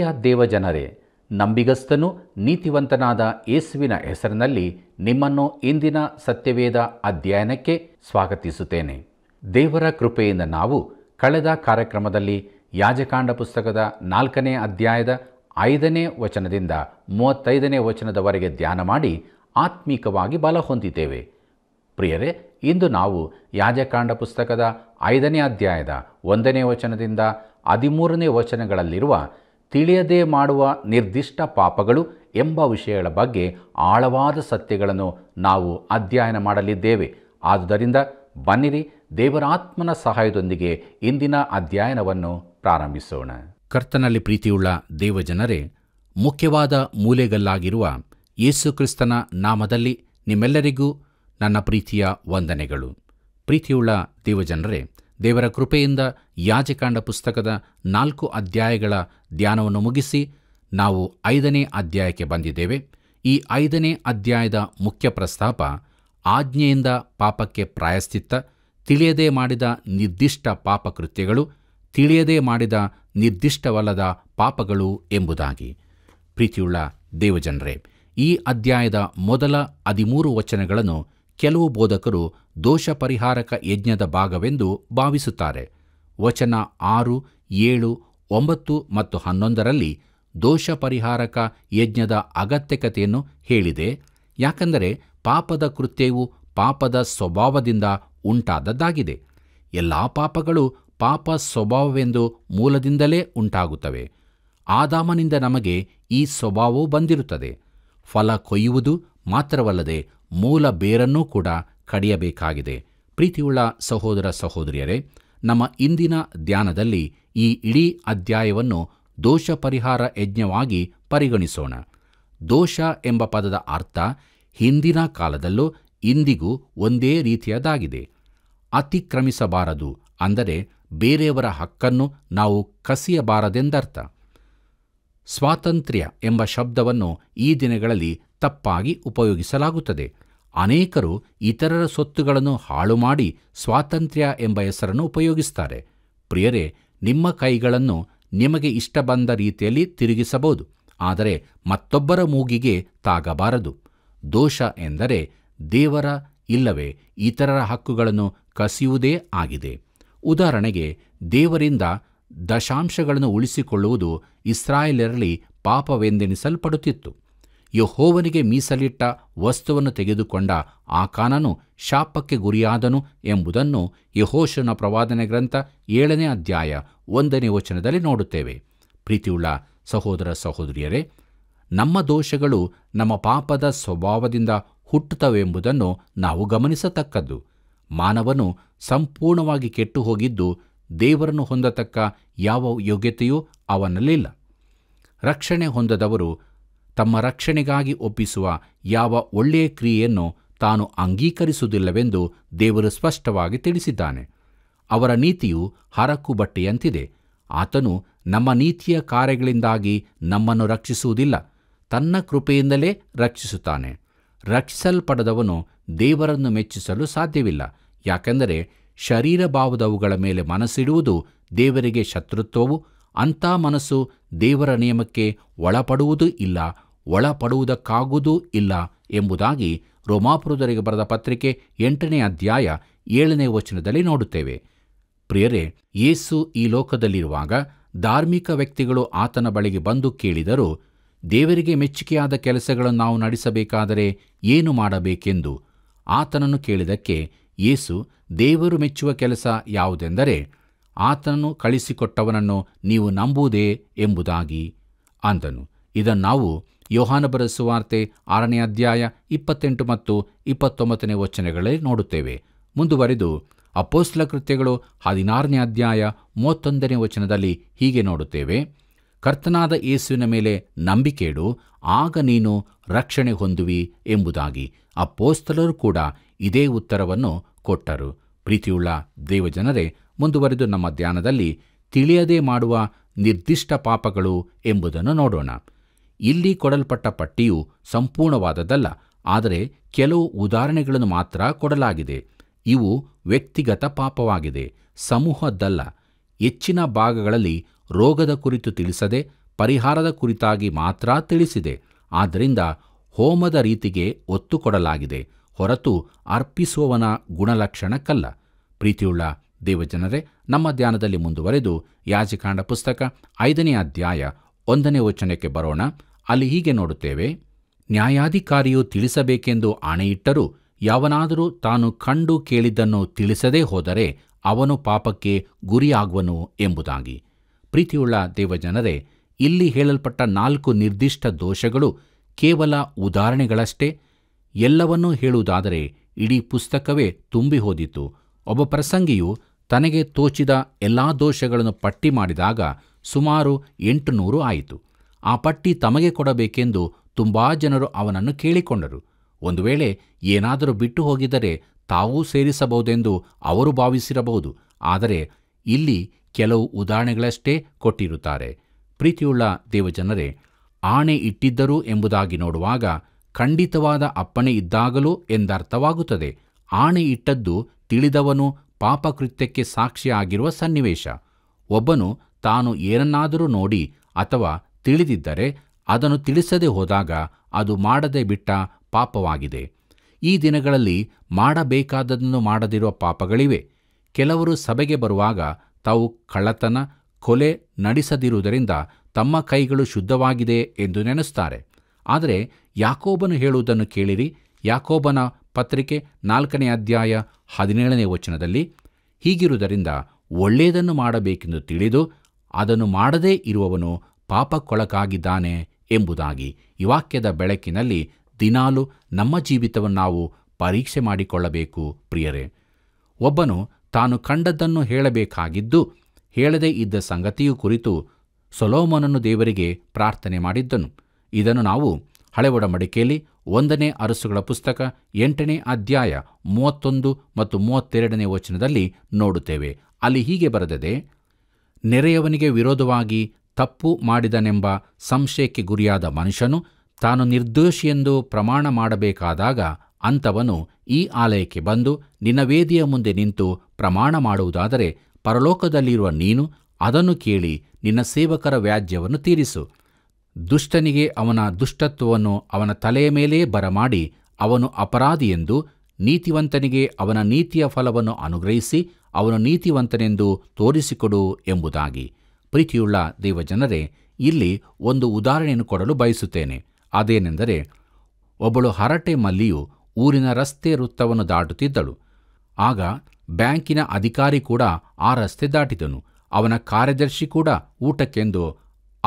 ಪ್ರಿಯ ದೇವಜನರೇ ನಂಬಿಗಸ್ತನು ನೀತಿವಂತನಾದ ಯೇಸುವಿನ ಹೆಸರಿನಲ್ಲಿ ನಿಮ್ಮನ್ನು ಇಂದಿನ ಸತ್ಯವೇದ ಅಧ್ಯಯನಕ್ಕೆ ಸ್ವಾಗತಿಸುತ್ತೇನೆ ದೇವರ ಕೃಪೆಯಿಂದ ನಾವು ಕಳೆದ ಕಾರ್ಯಕ್ರಮದಲ್ಲಿ ಯಾಜಕಾಂಡ ಪುಸ್ತಕದ ನಾಲ್ಕನೇ ಅಧ್ಯಾಯದ ಐದನೇ ವಚನದಿಂದ ಮೂವತ್ತೈದನೇ ವಚನದವರೆಗೆ ಧ್ಯಾನ ಮಾಡಿ ಆತ್ಮೀಕವಾಗಿ ಬಲ ಹೊಂದಿದ್ದೇವೆ ಪ್ರಿಯರೇ ಇಂದು ನಾವು ಯಾಜಕಾಂಡ ಪುಸ್ತಕದ ಐದನೇ ಅಧ್ಯಾಯದ ಒಂದನೇ ವಚನದಿಂದ ಹದಿಮೂರನೇ ವಚನಗಳಲ್ಲಿರುವ ತಿಳಿಯದೇ ಮಾಡುವ ನಿರ್ದಿಷ್ಟ ಪಾಪಗಳು ಎಂಬ ವಿಷಯಗಳ ಬಗ್ಗೆ ಆಳವಾದ ಸತ್ಯಗಳನ್ನು ನಾವು ಅಧ್ಯಯನ ಮಾಡಲಿದ್ದೇವೆ ಆದುದರಿಂದ ಬನ್ನಿರಿ ದೇವರಾತ್ಮನ ಸಹಾಯದೊಂದಿಗೆ ಇಂದಿನ ಅಧ್ಯಯನವನ್ನು ಪ್ರಾರಂಭಿಸೋಣ ಕರ್ತನಲ್ಲಿ ಪ್ರೀತಿಯುಳ್ಳ ದೇವಜನರೇ ಮುಖ್ಯವಾದ ಮೂಲೆಗಲ್ಲಾಗಿರುವ ಯೇಸುಕ್ರಿಸ್ತನ ನಾಮದಲ್ಲಿ ನಿಮ್ಮೆಲ್ಲರಿಗೂ ನನ್ನ ಪ್ರೀತಿಯ ವಂದನೆಗಳು ಪ್ರೀತಿಯುಳ್ಳ ದೇವಜನರೇ ದೇವರ ಕೃಪೆಯಿಂದ ಯಾಜಕಾಂಡ ಪುಸ್ತಕದ ನಾಲ್ಕು ಅಧ್ಯಾಯಗಳ ಧ್ಯಾನವನ್ನು ಮುಗಿಸಿ ನಾವು ಐದನೇ ಅಧ್ಯಾಯಕ್ಕೆ ಬಂದಿದ್ದೇವೆ ಈ ಐದನೇ ಅಧ್ಯಾಯದ ಮುಖ್ಯ ಪ್ರಸ್ತಾಪ ಆಜ್ಞೆಯಿಂದ ಪಾಪಕ್ಕೆ ಪ್ರಾಯಸ್ತಿತ್ತ ತಿಳಿಯದೇ ಮಾಡಿದ ನಿರ್ದಿಷ್ಟ ಪಾಪಕೃತ್ಯಗಳು ತಿಳಿಯದೇ ಮಾಡಿದ ನಿರ್ದಿಷ್ಟವಲ್ಲದ ಪಾಪಗಳು ಎಂಬುದಾಗಿ ಪ್ರೀತಿಯುಳ್ಳ ದೇವಜನರೇ ಈ ಅಧ್ಯಾಯದ ಮೊದಲ ಹದಿಮೂರು ವಚನಗಳನ್ನು ಕೆಲವು ಬೋಧಕರು ದೋಷ ಪರಿಹಾರಕ ಯಜ್ಞದ ಭಾಗವೆಂದು ಭಾವಿಸುತ್ತಾರೆ ವಚನ ಆರು ಏಳು ಒಂಬತ್ತು ಮತ್ತು ಹನ್ನೊಂದರಲ್ಲಿ ದೋಷ ಪರಿಹಾರಕ ಯಜ್ಞದ ಅಗತ್ಯಕತೆಯನ್ನು ಹೇಳಿದೆ ಯಾಕೆಂದರೆ ಪಾಪದ ಕೃತ್ಯವು ಪಾಪದ ಸ್ವಭಾವದಿಂದ ಉಂಟಾದದ್ದಾಗಿದೆ ಎಲ್ಲ ಪಾಪಗಳು ಪಾಪ ಸ್ವಭಾವವೆಂದು ಮೂಲದಿಂದಲೇ ಉಂಟಾಗುತ್ತವೆ ಆದಾಮನಿಂದ ನಮಗೆ ಈ ಸ್ವಭಾವವು ಬಂದಿರುತ್ತದೆ ಫಲ ಕೊಯ್ಯುವುದು ಮಾತ್ರವಲ್ಲದೆ ಮೂಲ ಬೇರನ್ನೂ ಕೂಡ ಕಡಿಯಬೇಕಾಗಿದೆ ಪ್ರೀತಿಯುಳ್ಳ ಸಹೋದರ ಸಹೋದರಿಯರೇ ನಮ್ಮ ಇಂದಿನ ಧ್ಯಾನದಲ್ಲಿ ಈ ಇಡೀ ಅಧ್ಯಾಯವನ್ನು ದೋಷ ಪರಿಹಾರ ಯಜ್ಞವಾಗಿ ಪರಿಗಣಿಸೋಣ ದೋಷ ಎಂಬ ಪದದ ಅರ್ಥ ಹಿಂದಿನ ಕಾಲದಲ್ಲೂ ಇಂದಿಗೂ ಒಂದೇ ರೀತಿಯದಾಗಿದೆ ಅತಿಕ್ರಮಿಸಬಾರದು ಅಂದರೆ ಬೇರೆಯವರ ಹಕ್ಕನ್ನು ನಾವು ಕಸಿಯಬಾರದೆಂದರ್ಥ ಸ್ವಾತಂತ್ರ್ಯ ಎಂಬ ಶಬ್ದವನ್ನು ಈ ದಿನಗಳಲ್ಲಿ ತಪ್ಪಾಗಿ ಉಪಯೋಗಿಸಲಾಗುತ್ತದೆ ಅನೇಕರು ಇತರರ ಸೊತ್ತುಗಳನ್ನು ಹಾಳು ಮಾಡಿ ಸ್ವಾತಂತ್ರ್ಯ ಎಂಬ ಹೆಸರನ್ನು ಉಪಯೋಗಿಸ್ತಾರೆ ಪ್ರಿಯರೇ ನಿಮ್ಮ ಕೈಗಳನ್ನು ನಿಮಗೆ ಇಷ್ಟ ಬಂದ ರೀತಿಯಲ್ಲಿ ತಿರುಗಿಸಬಹುದು ಆದರೆ ಮತ್ತೊಬ್ಬರ ಮೂಗಿಗೆ ತಾಗಬಾರದು ದೋಷ ಎಂದರೆ ದೇವರ ಇಲ್ಲವೇ ಇತರರ ಹಕ್ಕುಗಳನ್ನು ಕಸಿಯುವುದೇ ಆಗಿದೆ ಉದಾಹರಣೆಗೆ ದೇವರಿಂದ ದಶಾಂಶಗಳನ್ನು ಉಳಿಸಿಕೊಳ್ಳುವುದು ಇಸ್ರಾಯೇಲರಲ್ಲಿ ಪಾಪವೆಂದೆನಿಸಲ್ಪಡುತ್ತಿತ್ತು ಯಹೋವನಿಗೆ ಮೀಸಲಿಟ್ಟ ವಸ್ತುವನ್ನು ತೆಗೆದುಕೊಂಡ ಆ ಕಾನನು ಶಾಪಕ್ಕೆ ಗುರಿಯಾದನು ಎಂಬುದನ್ನು ಯಹೋಶನ ಪ್ರವಾದನೆ ಗ್ರಂಥ ಏಳನೇ ಅಧ್ಯಾಯ ಒಂದನೇ ವಚನದಲ್ಲಿ ನೋಡುತ್ತೇವೆ ಪ್ರೀತಿಯುಳ್ಳ ಸಹೋದರ ಸಹೋದರಿಯರೇ ನಮ್ಮ ದೋಷಗಳು ನಮ್ಮ ಪಾಪದ ಸ್ವಭಾವದಿಂದ ಹುಟ್ಟುತ್ತವೆಂಬುದನ್ನು ನಾವು ಗಮನಿಸತಕ್ಕದ್ದು ಮಾನವನು ಸಂಪೂರ್ಣವಾಗಿ ಕೆಟ್ಟು ಹೋಗಿದ್ದು ದೇವರನ್ನು ಹೊಂದತಕ್ಕ ಯಾವ ಯೋಗ್ಯತೆಯೂ ಅವನಲ್ಲಿಲ್ಲ ರಕ್ಷಣೆ ಹೊಂದದವರು ತಮ್ಮ ರಕ್ಷಣೆಗಾಗಿ ಒಪ್ಪಿಸುವ ಯಾವ ಒಳ್ಳೆಯ ಕ್ರಿಯೆಯನ್ನು ತಾನು ಅಂಗೀಕರಿಸುವುದಿಲ್ಲವೆಂದು ದೇವರು ಸ್ಪಷ್ಟವಾಗಿ ತಿಳಿಸಿದ್ದಾನೆ ಅವರ ನೀತಿಯು ಹರಕು ಬಟ್ಟೆಯಂತಿದೆ ಆತನು ನಮ್ಮ ನೀತಿಯ ಕಾರ್ಯಗಳಿಂದಾಗಿ ನಮ್ಮನ್ನು ರಕ್ಷಿಸುವುದಿಲ್ಲ ತನ್ನ ಕೃಪೆಯಿಂದಲೇ ರಕ್ಷಿಸುತ್ತಾನೆ ರಕ್ಷಿಸಲ್ಪಡದವನು ದೇವರನ್ನು ಮೆಚ್ಚಿಸಲು ಸಾಧ್ಯವಿಲ್ಲ ಯಾಕೆಂದರೆ ಶರೀರ ಭಾವದವುಗಳ ಮೇಲೆ ಮನಸ್ಸಿಡುವುದು ದೇವರಿಗೆ ಶತ್ರುತ್ವವು ಅಂಥ ಮನಸ್ಸು ದೇವರ ನಿಯಮಕ್ಕೆ ಒಳಪಡುವುದೂ ಇಲ್ಲ ಒಳಪಡುವುದಕ್ಕಾಗುವುದೂ ಇಲ್ಲ ಎಂಬುದಾಗಿ ರೋಮಾಪುರದರಿಗೆ ಬರೆದ ಪತ್ರಿಕೆ ಎಂಟನೇ ಅಧ್ಯಾಯ ಏಳನೇ ವಚನದಲ್ಲಿ ನೋಡುತ್ತೇವೆ ಪ್ರಿಯರೇ ಯೇಸು ಈ ಲೋಕದಲ್ಲಿರುವಾಗ ಧಾರ್ಮಿಕ ವ್ಯಕ್ತಿಗಳು ಆತನ ಬಳಿಗೆ ಬಂದು ಕೇಳಿದರು ದೇವರಿಗೆ ಮೆಚ್ಚುಗೆಯಾದ ಕೆಲಸಗಳನ್ನು ನಾವು ನಡೆಸಬೇಕಾದರೆ ಏನು ಮಾಡಬೇಕೆಂದು ಆತನನ್ನು ಕೇಳಿದಕ್ಕೆ ಯೇಸು ದೇವರು ಮೆಚ್ಚುವ ಕೆಲಸ ಯಾವುದೆಂದರೆ ಆತನನ್ನು ಕಳಿಸಿಕೊಟ್ಟವನನ್ನು ನೀವು ನಂಬುವುದೇ ಎಂಬುದಾಗಿ ಅಂದನು ಇದನ್ನು ನಾವು ಯೋಹಾನ ಸುವಾರ್ತೆ ಆರನೇ ಅಧ್ಯಾಯ ಇಪ್ಪತ್ತೆಂಟು ಮತ್ತು ಇಪ್ಪತ್ತೊಂಬತ್ತನೇ ವಚನಗಳಲ್ಲಿ ನೋಡುತ್ತೇವೆ ಮುಂದುವರೆದು ಅಪೋಸ್ಲ ಕೃತ್ಯಗಳು ಹದಿನಾರನೇ ಅಧ್ಯಾಯ ಮೂವತ್ತೊಂದನೇ ವಚನದಲ್ಲಿ ಹೀಗೆ ನೋಡುತ್ತೇವೆ ಕರ್ತನಾದ ಯೇಸುವಿನ ಮೇಲೆ ನಂಬಿಕೆಡು ಆಗ ನೀನು ರಕ್ಷಣೆ ಹೊಂದುವಿ ಎಂಬುದಾಗಿ ಅಪೋಸ್ತಲರು ಕೂಡ ಇದೇ ಉತ್ತರವನ್ನು ಕೊಟ್ಟರು ಪ್ರೀತಿಯುಳ್ಳ ದೇವಜನರೇ ಮುಂದುವರೆದು ನಮ್ಮ ಧ್ಯಾನದಲ್ಲಿ ತಿಳಿಯದೇ ಮಾಡುವ ನಿರ್ದಿಷ್ಟ ಪಾಪಗಳು ಎಂಬುದನ್ನು ನೋಡೋಣ ಇಲ್ಲಿ ಕೊಡಲ್ಪಟ್ಟ ಪಟ್ಟಿಯು ಸಂಪೂರ್ಣವಾದದ್ದಲ್ಲ ಆದರೆ ಕೆಲವು ಉದಾಹರಣೆಗಳನ್ನು ಮಾತ್ರ ಕೊಡಲಾಗಿದೆ ಇವು ವ್ಯಕ್ತಿಗತ ಪಾಪವಾಗಿದೆ ಸಮೂಹದ್ದಲ್ಲ ಹೆಚ್ಚಿನ ಭಾಗಗಳಲ್ಲಿ ರೋಗದ ಕುರಿತು ತಿಳಿಸದೆ ಪರಿಹಾರದ ಕುರಿತಾಗಿ ಮಾತ್ರ ತಿಳಿಸಿದೆ ಆದ್ದರಿಂದ ಹೋಮದ ರೀತಿಗೆ ಒತ್ತು ಕೊಡಲಾಗಿದೆ ಹೊರತು ಅರ್ಪಿಸುವವನ ಗುಣಲಕ್ಷಣಕ್ಕಲ್ಲ ಪ್ರೀತಿಯುಳ್ಳ ದೇವಜನರೇ ನಮ್ಮ ಧ್ಯಾನದಲ್ಲಿ ಮುಂದುವರೆದು ಯಾಜಕಾಂಡ ಪುಸ್ತಕ ಐದನೇ ಅಧ್ಯಾಯ ಒಂದನೇ ವಚನಕ್ಕೆ ಬರೋಣ ಅಲ್ಲಿ ಹೀಗೆ ನೋಡುತ್ತೇವೆ ನ್ಯಾಯಾಧಿಕಾರಿಯು ತಿಳಿಸಬೇಕೆಂದು ಆಣೆಯಿಟ್ಟರೂ ಯಾವನಾದರೂ ತಾನು ಕಂಡು ಕೇಳಿದ್ದನ್ನು ತಿಳಿಸದೇ ಹೋದರೆ ಅವನು ಪಾಪಕ್ಕೆ ಗುರಿಯಾಗುವನು ಎಂಬುದಾಗಿ ಪ್ರೀತಿಯುಳ್ಳ ದೇವಜನರೇ ಇಲ್ಲಿ ಹೇಳಲ್ಪಟ್ಟ ನಾಲ್ಕು ನಿರ್ದಿಷ್ಟ ದೋಷಗಳು ಕೇವಲ ಉದಾಹರಣೆಗಳಷ್ಟೇ ಎಲ್ಲವನ್ನೂ ಹೇಳುವುದಾದರೆ ಇಡೀ ಪುಸ್ತಕವೇ ತುಂಬಿ ಹೋದಿತು ಒಬ್ಬ ಪ್ರಸಂಗಿಯು ತನಗೆ ತೋಚಿದ ಎಲ್ಲಾ ದೋಷಗಳನ್ನು ಪಟ್ಟಿ ಮಾಡಿದಾಗ ಸುಮಾರು ಎಂಟುನೂರು ಆಯಿತು ಆ ಪಟ್ಟಿ ತಮಗೆ ಕೊಡಬೇಕೆಂದು ತುಂಬಾ ಜನರು ಅವನನ್ನು ಕೇಳಿಕೊಂಡರು ಒಂದು ವೇಳೆ ಏನಾದರೂ ಬಿಟ್ಟು ಹೋಗಿದ್ದರೆ ತಾವೂ ಸೇರಿಸಬಹುದೆಂದು ಅವರು ಭಾವಿಸಿರಬಹುದು ಆದರೆ ಇಲ್ಲಿ ಕೆಲವು ಉದಾಹರಣೆಗಳಷ್ಟೇ ಕೊಟ್ಟಿರುತ್ತಾರೆ ಪ್ರೀತಿಯುಳ್ಳ ದೇವಜನರೇ ಆಣೆ ಇಟ್ಟಿದ್ದರು ಎಂಬುದಾಗಿ ನೋಡುವಾಗ ಖಂಡಿತವಾದ ಅಪ್ಪಣೆ ಇದ್ದಾಗಲೂ ಎಂದರ್ಥವಾಗುತ್ತದೆ ಆಣೆ ಇಟ್ಟದ್ದು ತಿಳಿದವನು ಪಾಪಕೃತ್ಯಕ್ಕೆ ಸಾಕ್ಷಿಯಾಗಿರುವ ಸನ್ನಿವೇಶ ಒಬ್ಬನು ತಾನು ಏನನ್ನಾದರೂ ನೋಡಿ ಅಥವಾ ತಿಳಿದಿದ್ದರೆ ಅದನ್ನು ತಿಳಿಸದೆ ಹೋದಾಗ ಅದು ಮಾಡದೆ ಬಿಟ್ಟ ಪಾಪವಾಗಿದೆ ಈ ದಿನಗಳಲ್ಲಿ ಮಾಡಬೇಕಾದದನ್ನು ಮಾಡದಿರುವ ಪಾಪಗಳಿವೆ ಕೆಲವರು ಸಭೆಗೆ ಬರುವಾಗ ತಾವು ಕಳ್ಳತನ ಕೊಲೆ ನಡೆಸದಿರುವುದರಿಂದ ತಮ್ಮ ಕೈಗಳು ಶುದ್ಧವಾಗಿದೆ ಎಂದು ನೆನೆಸ್ತಾರೆ ಆದರೆ ಯಾಕೋಬನು ಹೇಳುವುದನ್ನು ಕೇಳಿರಿ ಯಾಕೋಬನ ಪತ್ರಿಕೆ ನಾಲ್ಕನೇ ಅಧ್ಯಾಯ ಹದಿನೇಳನೇ ವಚನದಲ್ಲಿ ಹೀಗಿರುವುದರಿಂದ ಒಳ್ಳೆಯದನ್ನು ಮಾಡಬೇಕೆಂದು ತಿಳಿದು ಅದನ್ನು ಮಾಡದೇ ಇರುವವನು ಪಾಪಕ್ಕೊಳಗಾಗಿದ್ದಾನೆ ಎಂಬುದಾಗಿ ಈ ವಾಕ್ಯದ ಬೆಳಕಿನಲ್ಲಿ ದಿನಾಲು ನಮ್ಮ ಜೀವಿತವನ್ನು ನಾವು ಪರೀಕ್ಷೆ ಮಾಡಿಕೊಳ್ಳಬೇಕು ಪ್ರಿಯರೇ ಒಬ್ಬನು ತಾನು ಕಂಡದ್ದನ್ನು ಹೇಳಬೇಕಾಗಿದ್ದು ಹೇಳದೇ ಇದ್ದ ಸಂಗತಿಯು ಕುರಿತು ಸೊಲೋಮನನ್ನು ದೇವರಿಗೆ ಪ್ರಾರ್ಥನೆ ಮಾಡಿದ್ದನು ಇದನ್ನು ನಾವು ಹಳೆ ಒಡಮಡಿಕೆಯಲ್ಲಿ ಒಂದನೇ ಅರಸುಗಳ ಪುಸ್ತಕ ಎಂಟನೇ ಅಧ್ಯಾಯ ಮೂವತ್ತೊಂದು ಮತ್ತು ಮೂವತ್ತೆರಡನೇ ವಚನದಲ್ಲಿ ನೋಡುತ್ತೇವೆ ಅಲ್ಲಿ ಹೀಗೆ ಬರೆದದೆ ನೆರೆಯವನಿಗೆ ವಿರೋಧವಾಗಿ ತಪ್ಪು ಮಾಡಿದನೆಂಬ ಸಂಶಯಕ್ಕೆ ಗುರಿಯಾದ ಮನುಷ್ಯನು ತಾನು ನಿರ್ದೋಷಿಯೆಂದು ಪ್ರಮಾಣ ಮಾಡಬೇಕಾದಾಗ ಅಂಥವನು ಈ ಆಲಯಕ್ಕೆ ಬಂದು ನಿನ್ನ ವೇದಿಯ ಮುಂದೆ ನಿಂತು ಪ್ರಮಾಣ ಮಾಡುವುದಾದರೆ ಪರಲೋಕದಲ್ಲಿರುವ ನೀನು ಅದನ್ನು ಕೇಳಿ ನಿನ್ನ ಸೇವಕರ ವ್ಯಾಜ್ಯವನ್ನು ತೀರಿಸು ದುಷ್ಟನಿಗೆ ಅವನ ದುಷ್ಟತ್ವವನ್ನು ಅವನ ತಲೆಯ ಮೇಲೇ ಬರಮಾಡಿ ಅವನು ಅಪರಾಧಿಯೆಂದು ನೀತಿವಂತನಿಗೆ ಅವನ ನೀತಿಯ ಫಲವನ್ನು ಅನುಗ್ರಹಿಸಿ ಅವನು ನೀತಿವಂತನೆಂದು ತೋರಿಸಿಕೊಡು ಎಂಬುದಾಗಿ ಪ್ರೀತಿಯುಳ್ಳ ದೇವಜನರೇ ಇಲ್ಲಿ ಒಂದು ಉದಾಹರಣೆಯನ್ನು ಕೊಡಲು ಬಯಸುತ್ತೇನೆ ಅದೇನೆಂದರೆ ಒಬ್ಬಳು ಹರಟೆ ಮಲ್ಲಿಯು ಊರಿನ ರಸ್ತೆ ವೃತ್ತವನ್ನು ದಾಟುತ್ತಿದ್ದಳು ಆಗ ಬ್ಯಾಂಕಿನ ಅಧಿಕಾರಿ ಕೂಡ ಆ ರಸ್ತೆ ದಾಟಿದನು ಅವನ ಕಾರ್ಯದರ್ಶಿ ಕೂಡ ಊಟಕ್ಕೆಂದು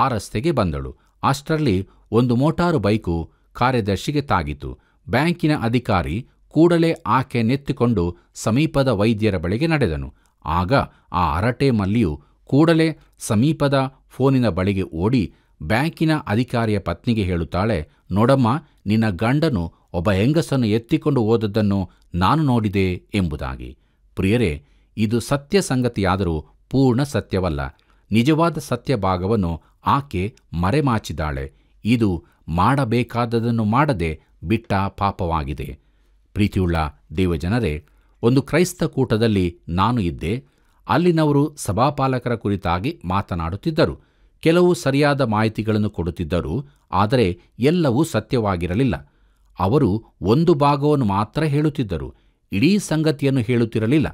ಆ ರಸ್ತೆಗೆ ಬಂದಳು ಅಷ್ಟರಲ್ಲಿ ಒಂದು ಮೋಟಾರು ಬೈಕು ಕಾರ್ಯದರ್ಶಿಗೆ ತಾಗಿತು ಬ್ಯಾಂಕಿನ ಅಧಿಕಾರಿ ಕೂಡಲೇ ಆಕೆ ನೆತ್ತಿಕೊಂಡು ಸಮೀಪದ ವೈದ್ಯರ ಬಳಿಗೆ ನಡೆದನು ಆಗ ಆ ಹರಟೆ ಮಲ್ಲಿಯು ಕೂಡಲೇ ಸಮೀಪದ ಫೋನಿನ ಬಳಿಗೆ ಓಡಿ ಬ್ಯಾಂಕಿನ ಅಧಿಕಾರಿಯ ಪತ್ನಿಗೆ ಹೇಳುತ್ತಾಳೆ ನೋಡಮ್ಮ ನಿನ್ನ ಗಂಡನು ಒಬ್ಬ ಹೆಂಗಸನ್ನು ಎತ್ತಿಕೊಂಡು ಹೋದದ್ದನ್ನು ನಾನು ನೋಡಿದೆ ಎಂಬುದಾಗಿ ಪ್ರಿಯರೇ ಇದು ಸತ್ಯ ಸಂಗತಿಯಾದರೂ ಪೂರ್ಣ ಸತ್ಯವಲ್ಲ ನಿಜವಾದ ಸತ್ಯ ಭಾಗವನ್ನು ಆಕೆ ಮರೆಮಾಚಿದಾಳೆ ಇದು ಮಾಡಬೇಕಾದದನ್ನು ಮಾಡದೆ ಬಿಟ್ಟ ಪಾಪವಾಗಿದೆ ಪ್ರೀತಿಯುಳ್ಳ ದೇವಜನರೇ ಒಂದು ಕ್ರೈಸ್ತ ಕೂಟದಲ್ಲಿ ನಾನು ಇದ್ದೆ ಅಲ್ಲಿನವರು ಸಭಾಪಾಲಕರ ಕುರಿತಾಗಿ ಮಾತನಾಡುತ್ತಿದ್ದರು ಕೆಲವು ಸರಿಯಾದ ಮಾಹಿತಿಗಳನ್ನು ಕೊಡುತ್ತಿದ್ದರು ಆದರೆ ಎಲ್ಲವೂ ಸತ್ಯವಾಗಿರಲಿಲ್ಲ ಅವರು ಒಂದು ಭಾಗವನ್ನು ಮಾತ್ರ ಹೇಳುತ್ತಿದ್ದರು ಇಡೀ ಸಂಗತಿಯನ್ನು ಹೇಳುತ್ತಿರಲಿಲ್ಲ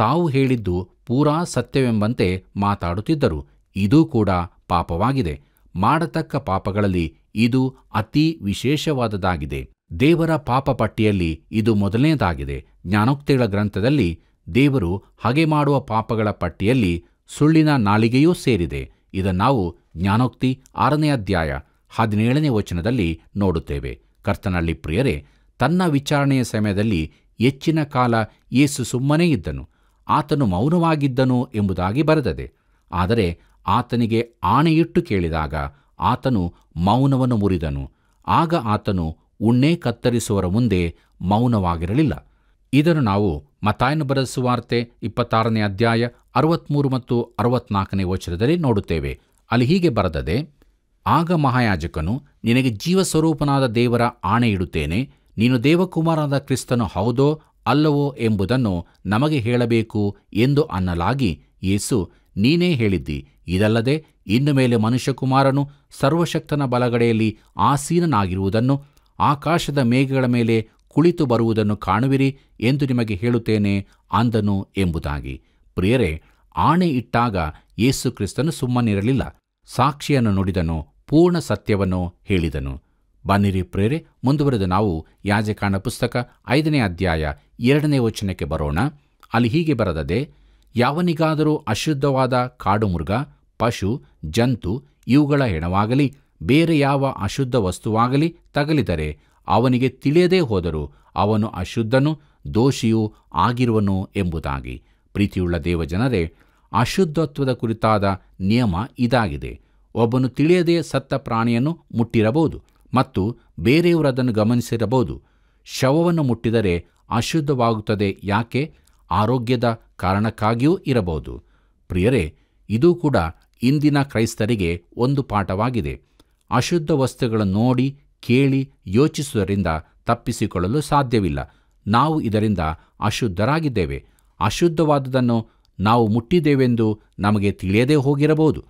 ತಾವು ಹೇಳಿದ್ದು ಪೂರಾ ಸತ್ಯವೆಂಬಂತೆ ಮಾತಾಡುತ್ತಿದ್ದರು ಇದೂ ಕೂಡ ಪಾಪವಾಗಿದೆ ಮಾಡತಕ್ಕ ಪಾಪಗಳಲ್ಲಿ ಇದು ಅತಿ ವಿಶೇಷವಾದದಾಗಿದೆ ದೇವರ ಪಾಪ ಪಟ್ಟಿಯಲ್ಲಿ ಇದು ಮೊದಲನೆಯದಾಗಿದೆ ಜ್ಞಾನೋಕ್ತಿಗಳ ಗ್ರಂಥದಲ್ಲಿ ದೇವರು ಹಗೆ ಮಾಡುವ ಪಾಪಗಳ ಪಟ್ಟಿಯಲ್ಲಿ ಸುಳ್ಳಿನ ನಾಳಿಗೆಯೂ ಸೇರಿದೆ ಇದನ್ನಾವು ಜ್ಞಾನೋಕ್ತಿ ಆರನೇ ಅಧ್ಯಾಯ ಹದಿನೇಳನೇ ವಚನದಲ್ಲಿ ನೋಡುತ್ತೇವೆ ಕರ್ತನಳ್ಳಿ ಪ್ರಿಯರೇ ತನ್ನ ವಿಚಾರಣೆಯ ಸಮಯದಲ್ಲಿ ಹೆಚ್ಚಿನ ಕಾಲ ಯೇಸು ಸುಮ್ಮನೇ ಇದ್ದನು ಆತನು ಮೌನವಾಗಿದ್ದನು ಎಂಬುದಾಗಿ ಬರೆದದೆ ಆದರೆ ಆತನಿಗೆ ಆಣೆಯಿಟ್ಟು ಕೇಳಿದಾಗ ಆತನು ಮೌನವನ್ನು ಮುರಿದನು ಆಗ ಆತನು ಉಣ್ಣೆ ಕತ್ತರಿಸುವರ ಮುಂದೆ ಮೌನವಾಗಿರಲಿಲ್ಲ ಇದನ್ನು ನಾವು ಮತಾಯನ ಬರೆಸುವಾರ್ತೆ ಇಪ್ಪತ್ತಾರನೇ ಅಧ್ಯಾಯ ಅರವತ್ಮೂರು ಮತ್ತು ಅರವತ್ನಾಲ್ಕನೇ ವಚನದಲ್ಲಿ ನೋಡುತ್ತೇವೆ ಅಲ್ಲಿ ಹೀಗೆ ಬರದದೆ ಆಗ ಮಹಾಯಾಜಕನು ನಿನಗೆ ಜೀವಸ್ವರೂಪನಾದ ದೇವರ ಆಣೆ ಇಡುತ್ತೇನೆ ನೀನು ದೇವಕುಮಾರನಾದ ಕ್ರಿಸ್ತನು ಹೌದೋ ಅಲ್ಲವೋ ಎಂಬುದನ್ನು ನಮಗೆ ಹೇಳಬೇಕು ಎಂದು ಅನ್ನಲಾಗಿ ಯೇಸು ನೀನೇ ಹೇಳಿದ್ದಿ ಇದಲ್ಲದೆ ಇನ್ನು ಮೇಲೆ ಮನುಷ್ಯಕುಮಾರನು ಸರ್ವಶಕ್ತನ ಬಲಗಡೆಯಲ್ಲಿ ಆಸೀನನಾಗಿರುವುದನ್ನು ಆಕಾಶದ ಮೇಘಗಳ ಮೇಲೆ ಕುಳಿತು ಬರುವುದನ್ನು ಕಾಣುವಿರಿ ಎಂದು ನಿಮಗೆ ಹೇಳುತ್ತೇನೆ ಅಂದನು ಎಂಬುದಾಗಿ ಪ್ರಿಯರೇ ಆಣೆ ಇಟ್ಟಾಗ ಯೇಸು ಕ್ರಿಸ್ತನು ಸುಮ್ಮನಿರಲಿಲ್ಲ ಸಾಕ್ಷಿಯನ್ನು ನುಡಿದನು ಪೂರ್ಣ ಸತ್ಯವನ್ನು ಹೇಳಿದನು ಬನ್ನಿರಿ ಪ್ರೇರೆ ಮುಂದುವರೆದು ನಾವು ಯಾಜಕಾಣ ಪುಸ್ತಕ ಐದನೇ ಅಧ್ಯಾಯ ಎರಡನೇ ವಚನಕ್ಕೆ ಬರೋಣ ಅಲ್ಲಿ ಹೀಗೆ ಬರದದೆ ಯಾವನಿಗಾದರೂ ಅಶುದ್ಧವಾದ ಕಾಡುಮೃಗ ಪಶು ಜಂತು ಇವುಗಳ ಹೆಣವಾಗಲಿ ಬೇರೆ ಯಾವ ಅಶುದ್ಧ ವಸ್ತುವಾಗಲಿ ತಗಲಿದರೆ ಅವನಿಗೆ ತಿಳಿಯದೇ ಹೋದರೂ ಅವನು ಅಶುದ್ಧನು ದೋಷಿಯೂ ಆಗಿರುವನು ಎಂಬುದಾಗಿ ಪ್ರೀತಿಯುಳ್ಳ ದೇವಜನರೇ ಅಶುದ್ಧತ್ವದ ಕುರಿತಾದ ನಿಯಮ ಇದಾಗಿದೆ ಒಬ್ಬನು ತಿಳಿಯದೇ ಸತ್ತ ಪ್ರಾಣಿಯನ್ನು ಮುಟ್ಟಿರಬಹುದು ಮತ್ತು ಬೇರೆಯವರು ಅದನ್ನು ಗಮನಿಸಿರಬಹುದು ಶವವನ್ನು ಮುಟ್ಟಿದರೆ ಅಶುದ್ಧವಾಗುತ್ತದೆ ಯಾಕೆ ಆರೋಗ್ಯದ ಕಾರಣಕ್ಕಾಗಿಯೂ ಇರಬಹುದು ಪ್ರಿಯರೇ ಇದೂ ಕೂಡ ಇಂದಿನ ಕ್ರೈಸ್ತರಿಗೆ ಒಂದು ಪಾಠವಾಗಿದೆ ಅಶುದ್ಧ ವಸ್ತುಗಳನ್ನು ನೋಡಿ ಕೇಳಿ ಯೋಚಿಸುವುದರಿಂದ ತಪ್ಪಿಸಿಕೊಳ್ಳಲು ಸಾಧ್ಯವಿಲ್ಲ ನಾವು ಇದರಿಂದ ಅಶುದ್ಧರಾಗಿದ್ದೇವೆ ಅಶುದ್ಧವಾದುದನ್ನು ನಾವು ಮುಟ್ಟಿದ್ದೇವೆಂದು ನಮಗೆ ತಿಳಿಯದೇ ಹೋಗಿರಬಹುದು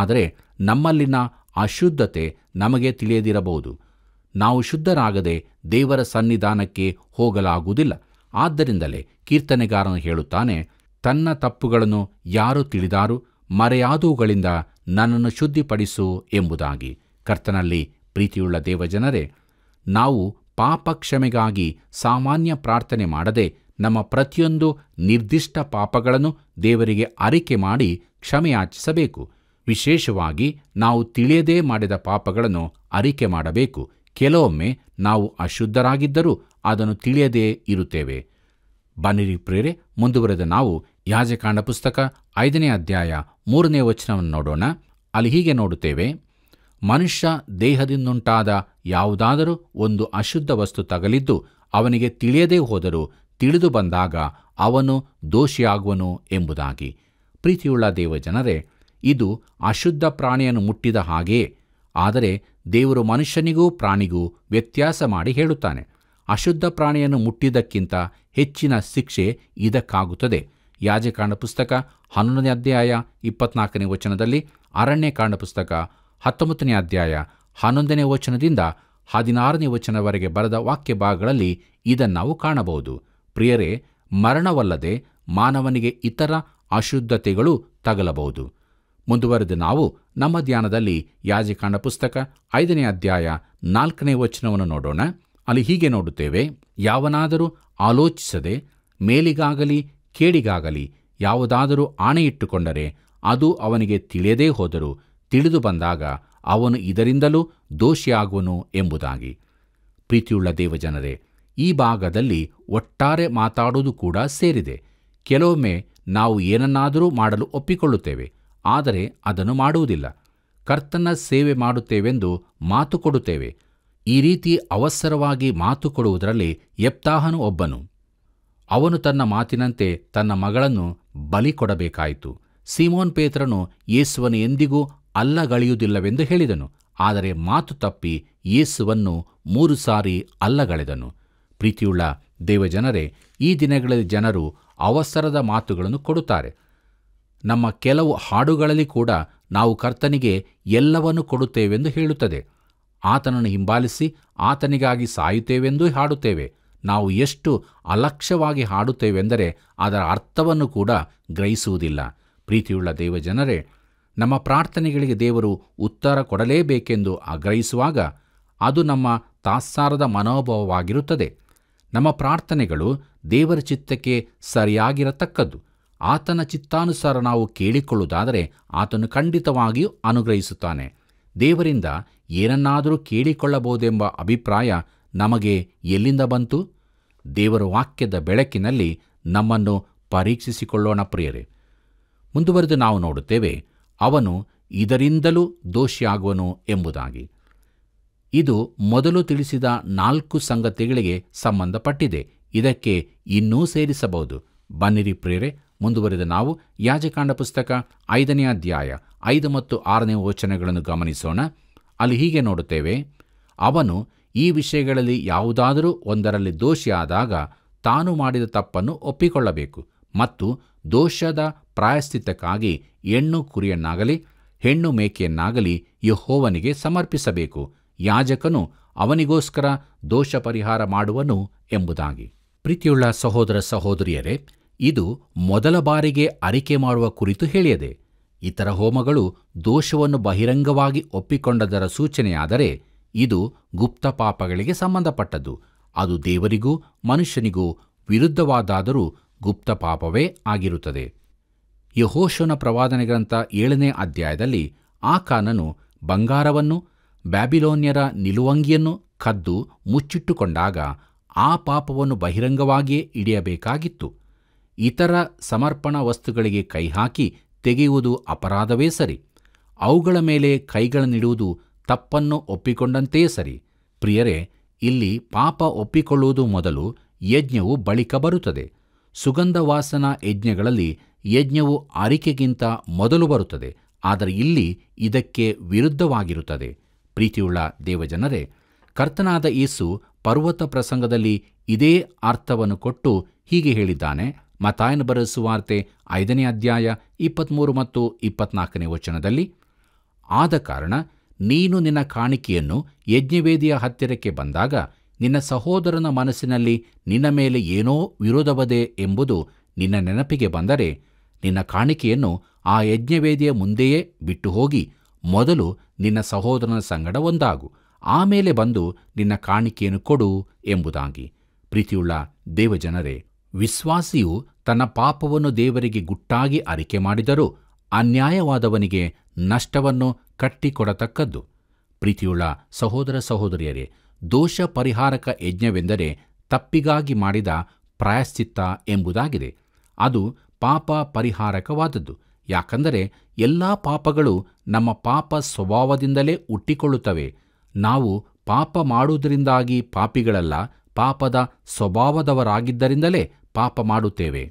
ಆದರೆ ನಮ್ಮಲ್ಲಿನ ಅಶುದ್ಧತೆ ನಮಗೆ ತಿಳಿಯದಿರಬಹುದು ನಾವು ಶುದ್ಧರಾಗದೆ ದೇವರ ಸನ್ನಿಧಾನಕ್ಕೆ ಹೋಗಲಾಗುವುದಿಲ್ಲ ಆದ್ದರಿಂದಲೇ ಕೀರ್ತನೆಗಾರನು ಹೇಳುತ್ತಾನೆ ತನ್ನ ತಪ್ಪುಗಳನ್ನು ಯಾರು ತಿಳಿದಾರು ಮರೆಯಾದವುಗಳಿಂದ ನನ್ನನ್ನು ಶುದ್ಧಿಪಡಿಸು ಎಂಬುದಾಗಿ ಕರ್ತನಲ್ಲಿ ಪ್ರೀತಿಯುಳ್ಳ ದೇವಜನರೇ ನಾವು ಪಾಪ ಕ್ಷಮೆಗಾಗಿ ಸಾಮಾನ್ಯ ಪ್ರಾರ್ಥನೆ ಮಾಡದೆ ನಮ್ಮ ಪ್ರತಿಯೊಂದು ನಿರ್ದಿಷ್ಟ ಪಾಪಗಳನ್ನು ದೇವರಿಗೆ ಅರಿಕೆ ಮಾಡಿ ಕ್ಷಮೆಯಾಚಿಸಬೇಕು ವಿಶೇಷವಾಗಿ ನಾವು ತಿಳಿಯದೇ ಮಾಡಿದ ಪಾಪಗಳನ್ನು ಅರಿಕೆ ಮಾಡಬೇಕು ಕೆಲವೊಮ್ಮೆ ನಾವು ಅಶುದ್ಧರಾಗಿದ್ದರೂ ಅದನ್ನು ತಿಳಿಯದೇ ಇರುತ್ತೇವೆ ಬನ್ನಿರಿ ಪ್ರೇರೆ ಮುಂದುವರೆದ ನಾವು ಯಾಜಕಾಂಡ ಪುಸ್ತಕ ಐದನೇ ಅಧ್ಯಾಯ ಮೂರನೇ ವಚನವನ್ನು ನೋಡೋಣ ಅಲ್ಲಿ ಹೀಗೆ ನೋಡುತ್ತೇವೆ ಮನುಷ್ಯ ದೇಹದಿಂದಂಟಾದ ಯಾವುದಾದರೂ ಒಂದು ಅಶುದ್ಧ ವಸ್ತು ತಗಲಿದ್ದು ಅವನಿಗೆ ತಿಳಿಯದೇ ಹೋದರೂ ತಿಳಿದು ಬಂದಾಗ ಅವನು ದೋಷಿಯಾಗುವನು ಎಂಬುದಾಗಿ ಪ್ರೀತಿಯುಳ್ಳ ದೇವಜನರೇ ಇದು ಅಶುದ್ಧ ಪ್ರಾಣಿಯನ್ನು ಮುಟ್ಟಿದ ಹಾಗೆಯೇ ಆದರೆ ದೇವರು ಮನುಷ್ಯನಿಗೂ ಪ್ರಾಣಿಗೂ ವ್ಯತ್ಯಾಸ ಮಾಡಿ ಹೇಳುತ್ತಾನೆ ಅಶುದ್ಧ ಪ್ರಾಣಿಯನ್ನು ಮುಟ್ಟಿದ್ದಕ್ಕಿಂತ ಹೆಚ್ಚಿನ ಶಿಕ್ಷೆ ಇದಕ್ಕಾಗುತ್ತದೆ ಯಾಜಕಾಂಡ ಪುಸ್ತಕ ಹನ್ನೊಂದನೇ ಅಧ್ಯಾಯ ಇಪ್ಪತ್ನಾಲ್ಕನೇ ವಚನದಲ್ಲಿ ಅರಣ್ಯಕಾಂಡ ಪುಸ್ತಕ ಹತ್ತೊಂಬತ್ತನೇ ಅಧ್ಯಾಯ ಹನ್ನೊಂದನೇ ವಚನದಿಂದ ಹದಿನಾರನೇ ವಚನವರೆಗೆ ಬರೆದ ವಾಕ್ಯ ಭಾಗಗಳಲ್ಲಿ ಇದನ್ನು ನಾವು ಕಾಣಬಹುದು ಪ್ರಿಯರೇ ಮರಣವಲ್ಲದೆ ಮಾನವನಿಗೆ ಇತರ ಅಶುದ್ಧತೆಗಳು ತಗಲಬಹುದು ಮುಂದುವರೆದು ನಾವು ನಮ್ಮ ಧ್ಯಾನದಲ್ಲಿ ಯಾಜಿಕಾಂಡ ಪುಸ್ತಕ ಐದನೇ ಅಧ್ಯಾಯ ನಾಲ್ಕನೇ ವಚನವನ್ನು ನೋಡೋಣ ಅಲ್ಲಿ ಹೀಗೆ ನೋಡುತ್ತೇವೆ ಯಾವನಾದರೂ ಆಲೋಚಿಸದೆ ಮೇಲಿಗಾಗಲಿ ಕೇಳಿಗಾಗಲಿ ಯಾವುದಾದರೂ ಆಣೆ ಇಟ್ಟುಕೊಂಡರೆ ಅದು ಅವನಿಗೆ ತಿಳಿಯದೇ ಹೋದರೂ ತಿಳಿದು ಬಂದಾಗ ಅವನು ಇದರಿಂದಲೂ ದೋಷಿಯಾಗುವನು ಎಂಬುದಾಗಿ ಪ್ರೀತಿಯುಳ್ಳ ದೇವಜನರೇ ಈ ಭಾಗದಲ್ಲಿ ಒಟ್ಟಾರೆ ಮಾತಾಡುವುದು ಕೂಡ ಸೇರಿದೆ ಕೆಲವೊಮ್ಮೆ ನಾವು ಏನನ್ನಾದರೂ ಮಾಡಲು ಒಪ್ಪಿಕೊಳ್ಳುತ್ತೇವೆ ಆದರೆ ಅದನ್ನು ಮಾಡುವುದಿಲ್ಲ ಕರ್ತನ ಸೇವೆ ಮಾಡುತ್ತೇವೆಂದು ಮಾತು ಕೊಡುತ್ತೇವೆ ಈ ರೀತಿ ಅವಸರವಾಗಿ ಮಾತು ಕೊಡುವುದರಲ್ಲಿ ಎಪ್ತಾಹನು ಒಬ್ಬನು ಅವನು ತನ್ನ ಮಾತಿನಂತೆ ತನ್ನ ಮಗಳನ್ನು ಬಲಿ ಕೊಡಬೇಕಾಯಿತು ಸೀಮೋನ್ ಪೇತ್ರನು ಯೇಸುವನ್ನು ಎಂದಿಗೂ ಅಲ್ಲಗಳೆಯುವುದಿಲ್ಲವೆಂದು ಹೇಳಿದನು ಆದರೆ ಮಾತು ತಪ್ಪಿ ಯೇಸುವನ್ನು ಮೂರು ಸಾರಿ ಅಲ್ಲಗಳೆದನು ಪ್ರೀತಿಯುಳ್ಳ ದೇವಜನರೇ ಈ ದಿನಗಳಲ್ಲಿ ಜನರು ಅವಸರದ ಮಾತುಗಳನ್ನು ಕೊಡುತ್ತಾರೆ ನಮ್ಮ ಕೆಲವು ಹಾಡುಗಳಲ್ಲಿ ಕೂಡ ನಾವು ಕರ್ತನಿಗೆ ಎಲ್ಲವನ್ನು ಕೊಡುತ್ತೇವೆಂದು ಹೇಳುತ್ತದೆ ಆತನನ್ನು ಹಿಂಬಾಲಿಸಿ ಆತನಿಗಾಗಿ ಸಾಯುತ್ತೇವೆಂದೂ ಹಾಡುತ್ತೇವೆ ನಾವು ಎಷ್ಟು ಅಲಕ್ಷ್ಯವಾಗಿ ಹಾಡುತ್ತೇವೆಂದರೆ ಅದರ ಅರ್ಥವನ್ನು ಕೂಡ ಗ್ರಹಿಸುವುದಿಲ್ಲ ಪ್ರೀತಿಯುಳ್ಳ ದೇವಜನರೇ ನಮ್ಮ ಪ್ರಾರ್ಥನೆಗಳಿಗೆ ದೇವರು ಉತ್ತರ ಕೊಡಲೇಬೇಕೆಂದು ಆಗ್ರಹಿಸುವಾಗ ಅದು ನಮ್ಮ ತಾತ್ಸಾರದ ಮನೋಭಾವವಾಗಿರುತ್ತದೆ ನಮ್ಮ ಪ್ರಾರ್ಥನೆಗಳು ದೇವರ ಚಿತ್ತಕ್ಕೆ ಸರಿಯಾಗಿರತಕ್ಕದ್ದು ಆತನ ಚಿತ್ತಾನುಸಾರ ನಾವು ಕೇಳಿಕೊಳ್ಳುವುದಾದರೆ ಆತನು ಖಂಡಿತವಾಗಿಯೂ ಅನುಗ್ರಹಿಸುತ್ತಾನೆ ದೇವರಿಂದ ಏನನ್ನಾದರೂ ಕೇಳಿಕೊಳ್ಳಬಹುದೆಂಬ ಅಭಿಪ್ರಾಯ ನಮಗೆ ಎಲ್ಲಿಂದ ಬಂತು ದೇವರ ವಾಕ್ಯದ ಬೆಳಕಿನಲ್ಲಿ ನಮ್ಮನ್ನು ಪರೀಕ್ಷಿಸಿಕೊಳ್ಳೋಣ ಪ್ರಿಯರೇ ಮುಂದುವರೆದು ನಾವು ನೋಡುತ್ತೇವೆ ಅವನು ಇದರಿಂದಲೂ ದೋಷಿಯಾಗುವನು ಎಂಬುದಾಗಿ ಇದು ಮೊದಲು ತಿಳಿಸಿದ ನಾಲ್ಕು ಸಂಗತಿಗಳಿಗೆ ಸಂಬಂಧಪಟ್ಟಿದೆ ಇದಕ್ಕೆ ಇನ್ನೂ ಸೇರಿಸಬಹುದು ಬನ್ನಿರಿ ಪ್ರೇರೆ ಮುಂದುವರೆದ ನಾವು ಯಾಜಕಾಂಡ ಪುಸ್ತಕ ಐದನೇ ಅಧ್ಯಾಯ ಐದು ಮತ್ತು ಆರನೇ ವಚನಗಳನ್ನು ಗಮನಿಸೋಣ ಅಲ್ಲಿ ಹೀಗೆ ನೋಡುತ್ತೇವೆ ಅವನು ಈ ವಿಷಯಗಳಲ್ಲಿ ಯಾವುದಾದರೂ ಒಂದರಲ್ಲಿ ದೋಷಿಯಾದಾಗ ತಾನು ಮಾಡಿದ ತಪ್ಪನ್ನು ಒಪ್ಪಿಕೊಳ್ಳಬೇಕು ಮತ್ತು ದೋಷದ ಪ್ರಾಯಶ್ಚಿತ್ತಕ್ಕಾಗಿ ಹೆಣ್ಣು ಕುರಿಯನ್ನಾಗಲಿ ಹೆಣ್ಣು ಮೇಕೆಯನ್ನಾಗಲಿ ಯಹೋವನಿಗೆ ಸಮರ್ಪಿಸಬೇಕು ಯಾಜಕನು ಅವನಿಗೋಸ್ಕರ ದೋಷ ಪರಿಹಾರ ಮಾಡುವನು ಎಂಬುದಾಗಿ ಪ್ರೀತಿಯುಳ್ಳ ಸಹೋದರ ಸಹೋದರಿಯರೇ ಇದು ಮೊದಲ ಬಾರಿಗೆ ಅರಿಕೆ ಮಾಡುವ ಕುರಿತು ಹೇಳಿಯದೆ ಇತರ ಹೋಮಗಳು ದೋಷವನ್ನು ಬಹಿರಂಗವಾಗಿ ಒಪ್ಪಿಕೊಂಡದರ ಸೂಚನೆಯಾದರೆ ಇದು ಗುಪ್ತ ಪಾಪಗಳಿಗೆ ಸಂಬಂಧಪಟ್ಟದ್ದು ಅದು ದೇವರಿಗೂ ಮನುಷ್ಯನಿಗೂ ವಿರುದ್ಧವಾದಾದರೂ ಗುಪ್ತ ಪಾಪವೇ ಆಗಿರುತ್ತದೆ ಯಹೋಶನ ಪ್ರವಾದನೆ ಗ್ರಂಥ ಏಳನೇ ಅಧ್ಯಾಯದಲ್ಲಿ ಆ ಕಾನನು ಬಂಗಾರವನ್ನು ಬ್ಯಾಬಿಲೋನ್ಯರ ನಿಲುವಂಗಿಯನ್ನು ಕದ್ದು ಮುಚ್ಚಿಟ್ಟುಕೊಂಡಾಗ ಆ ಪಾಪವನ್ನು ಬಹಿರಂಗವಾಗಿಯೇ ಇಡಿಯಬೇಕಾಗಿತ್ತು ಇತರ ಸಮರ್ಪಣಾ ವಸ್ತುಗಳಿಗೆ ಕೈಹಾಕಿ ತೆಗೆಯುವುದು ಅಪರಾಧವೇ ಸರಿ ಅವುಗಳ ಮೇಲೆ ಕೈಗಳನ್ನಿಡುವುದು ತಪ್ಪನ್ನು ಒಪ್ಪಿಕೊಂಡಂತೆಯೇ ಸರಿ ಪ್ರಿಯರೇ ಇಲ್ಲಿ ಪಾಪ ಒಪ್ಪಿಕೊಳ್ಳುವುದು ಮೊದಲು ಯಜ್ಞವು ಬಳಿಕ ಬರುತ್ತದೆ ಸುಗಂಧವಾಸನ ಯಜ್ಞಗಳಲ್ಲಿ ಯಜ್ಞವು ಆರಿಕೆಗಿಂತ ಮೊದಲು ಬರುತ್ತದೆ ಆದರೆ ಇಲ್ಲಿ ಇದಕ್ಕೆ ವಿರುದ್ಧವಾಗಿರುತ್ತದೆ ಪ್ರೀತಿಯುಳ್ಳ ದೇವಜನರೇ ಕರ್ತನಾದ ಯೇಸು ಪರ್ವತ ಪ್ರಸಂಗದಲ್ಲಿ ಇದೇ ಅರ್ಥವನ್ನು ಕೊಟ್ಟು ಹೀಗೆ ಹೇಳಿದ್ದಾನೆ ಮತಾಯನ ಬರೆಸುವಾರ್ತೆ ಐದನೇ ಅಧ್ಯಾಯ ಇಪ್ಪತ್ತ್ಮೂರು ಮತ್ತು ಇಪ್ಪತ್ನಾಲ್ಕನೇ ವಚನದಲ್ಲಿ ಆದ ಕಾರಣ ನೀನು ನಿನ್ನ ಕಾಣಿಕೆಯನ್ನು ಯಜ್ಞವೇದಿಯ ಹತ್ತಿರಕ್ಕೆ ಬಂದಾಗ ನಿನ್ನ ಸಹೋದರನ ಮನಸ್ಸಿನಲ್ಲಿ ನಿನ್ನ ಮೇಲೆ ಏನೋ ವಿರೋಧವದೆ ಎಂಬುದು ನಿನ್ನ ನೆನಪಿಗೆ ಬಂದರೆ ನಿನ್ನ ಕಾಣಿಕೆಯನ್ನು ಆ ಯಜ್ಞವೇದಿಯ ಮುಂದೆಯೇ ಬಿಟ್ಟು ಹೋಗಿ ಮೊದಲು ನಿನ್ನ ಸಹೋದರನ ಸಂಗಡ ಒಂದಾಗು ಆಮೇಲೆ ಬಂದು ನಿನ್ನ ಕಾಣಿಕೆಯನ್ನು ಕೊಡು ಎಂಬುದಾಗಿ ಪ್ರೀತಿಯುಳ್ಳ ದೇವಜನರೇ ವಿಶ್ವಾಸಿಯು ತನ್ನ ಪಾಪವನ್ನು ದೇವರಿಗೆ ಗುಟ್ಟಾಗಿ ಅರಿಕೆ ಮಾಡಿದರೂ ಅನ್ಯಾಯವಾದವನಿಗೆ ನಷ್ಟವನ್ನು ಕಟ್ಟಿಕೊಡತಕ್ಕದ್ದು ಪ್ರೀತಿಯುಳ್ಳ ಸಹೋದರ ಸಹೋದರಿಯರೇ ದೋಷ ಪರಿಹಾರಕ ಯಜ್ಞವೆಂದರೆ ತಪ್ಪಿಗಾಗಿ ಮಾಡಿದ ಪ್ರಾಯಶ್ಚಿತ್ತ ಎಂಬುದಾಗಿದೆ ಅದು ಪಾಪ ಪರಿಹಾರಕವಾದದ್ದು ಯಾಕಂದರೆ ಎಲ್ಲ ಪಾಪಗಳು ನಮ್ಮ ಪಾಪ ಸ್ವಭಾವದಿಂದಲೇ ಹುಟ್ಟಿಕೊಳ್ಳುತ್ತವೆ ನಾವು ಪಾಪ ಮಾಡುವುದರಿಂದಾಗಿ ಪಾಪಿಗಳಲ್ಲ ಪಾಪದ ಸ್ವಭಾವದವರಾಗಿದ್ದರಿಂದಲೇ ಪಾಪ ಮಾಡುತ್ತೇವೆ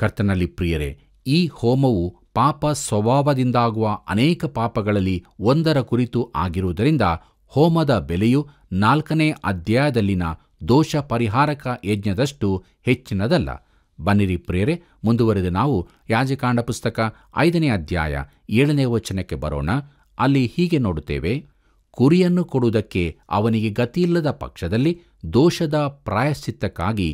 ಕರ್ತನಲ್ಲಿ ಪ್ರಿಯರೇ ಈ ಹೋಮವು ಪಾಪ ಸ್ವಭಾವದಿಂದಾಗುವ ಅನೇಕ ಪಾಪಗಳಲ್ಲಿ ಒಂದರ ಕುರಿತು ಆಗಿರುವುದರಿಂದ ಹೋಮದ ಬೆಲೆಯು ನಾಲ್ಕನೇ ಅಧ್ಯಾಯದಲ್ಲಿನ ದೋಷ ಪರಿಹಾರಕ ಯಜ್ಞದಷ್ಟು ಹೆಚ್ಚಿನದಲ್ಲ ಬನ್ನಿರಿ ಪ್ರೇರೆ ಮುಂದುವರೆದು ನಾವು ಯಾಜಕಾಂಡ ಪುಸ್ತಕ ಐದನೇ ಅಧ್ಯಾಯ ಏಳನೇ ವಚನಕ್ಕೆ ಬರೋಣ ಅಲ್ಲಿ ಹೀಗೆ ನೋಡುತ್ತೇವೆ ಕುರಿಯನ್ನು ಕೊಡುವುದಕ್ಕೆ ಅವನಿಗೆ ಗತಿಯಿಲ್ಲದ ಪಕ್ಷದಲ್ಲಿ ದೋಷದ ಪ್ರಾಯಶ್ಚಿತ್ತಕ್ಕಾಗಿ